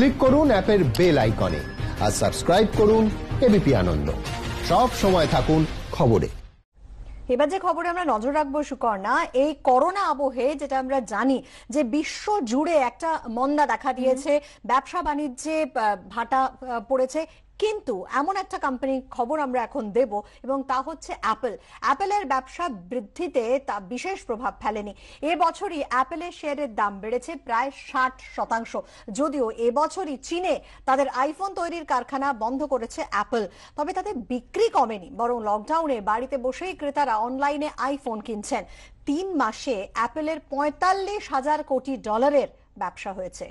click করুন অ্যাপের bell আইকনে আর সাবস্ক্রাইব করুন এবিপি আনন্দ সব সময় থাকুন খবরে এবার যে খবরে আমরা নজর রাখবো সুকর্ণা এই করোনা আবহে যেটা আমরা জানি যে বিশ্ব জুড়ে একটা মন্দা দেখা দিয়েছে ব্যবসা বাণিজ্যে ভাটা পড়েছে কিন্তু এমন একটা কোম্পানির খবর আমরা এখন দেব এবং তা হচ্ছে অ্যাপেল অ্যাপেলের ব্যবসা বৃদ্ধিতে তা বিশেষ প্রভাব ফেলেনি এবছরই অ্যাপেলের শেয়ারের দাম বেড়েছে প্রায় ষাট শতাংশ যদিও এবছরই চীনে তাদের আইফোন তৈরির কারখানা বন্ধ করেছে অ্যাপেল তবে তাদের বিক্রি কমেনি বরং লকডাউনে বাড়িতে বসেই ক্রেতারা অনলাইনে আইফোন কিনছেন তিন মাসে অ্যাপেলের পঁয়তাল্লিশ হাজার কোটি ডলারের ব্যবসা হয়েছে